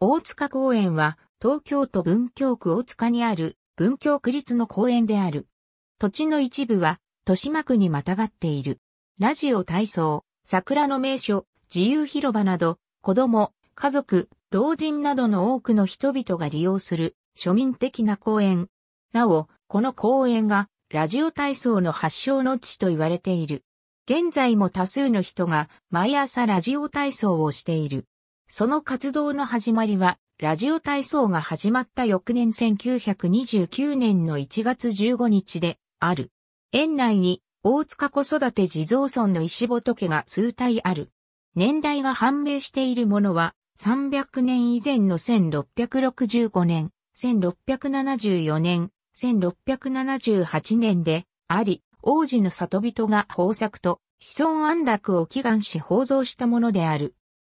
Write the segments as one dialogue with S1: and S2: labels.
S1: 大塚公園は東京都文京区大塚にある文京区立の公園である。土地の一部は豊島区にまたがっている。ラジオ体操、桜の名所、自由広場など子供、家族、老人などの多くの人々が利用する庶民的な公園。なお、この公園がラジオ体操の発祥の地と言われている。現在も多数の人が毎朝ラジオ体操をしている。その活動の始まりは、ラジオ体操が始まった翌年1929年の1月15日で、ある。園内に、大塚子育て地蔵村の石仏が数体ある。年代が判明しているものは、300年以前の1665年、1674年、1678年で、あり、王子の里人が豊作と、子孫安楽を祈願し宝蔵したものである。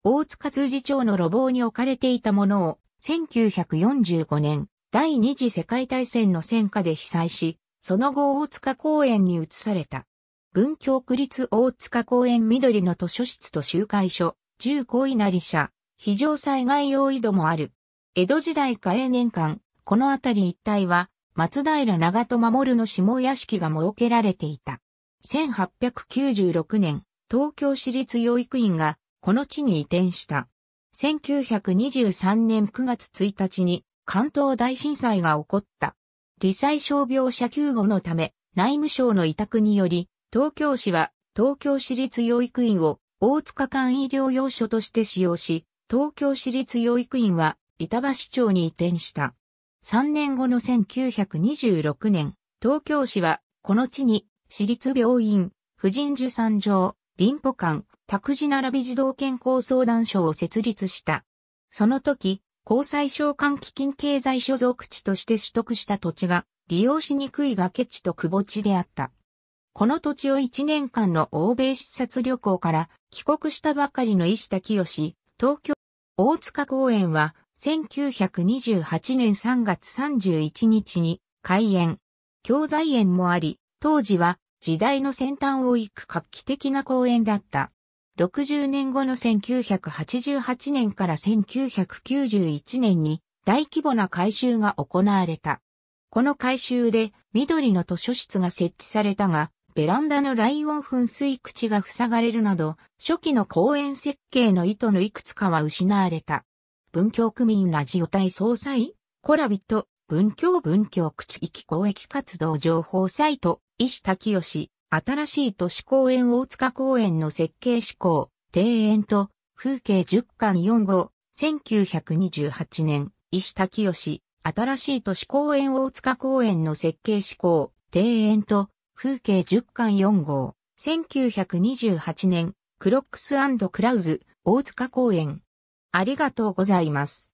S1: 大塚通事長の路傍に置かれていたものを、1945年、第二次世界大戦の戦火で被災し、その後大塚公園に移された。文京区立大塚公園緑の図書室と集会所、重工稲荷社、非常災害用井戸もある。江戸時代か永年間、この辺り一帯は、松平長戸守の下屋敷が設けられていた。1896年、東京市立養育院がこの地に移転した。1923年9月1日に関東大震災が起こった。理災傷病者救護のため、内務省の委託により、東京市は東京市立養育院を大塚間医療用所として使用し、東京市立養育院は板橋町に移転した。3年後の1926年、東京市はこの地に市立病院、婦人受産場、林保館、託児並び児童健康相談所を設立した。その時、交際償還基金経済所属地として取得した土地が利用しにくい崖地と窪地であった。この土地を1年間の欧米視察旅行から帰国したばかりの石田清東京大塚公園は1928年3月31日に開園、教材園もあり、当時は時代の先端を行く画期的な公園だった。60年後の1988年から1991年に大規模な改修が行われた。この改修で緑の図書室が設置されたが、ベランダのライオン噴水口が塞がれるなど、初期の公園設計の意図のいくつかは失われた。文教区民ラジオ隊総裁、コラビット、文教文教口域公益活動情報サイト、石滝義、新しい都市公園大塚公園の設計施行、庭園と、風景10巻4号、1928年、石田清、新しい都市公園大塚公園の設計施行、庭園と、風景10巻4号、1928年、クロックスクラウズ、大塚公園。ありがとうございます。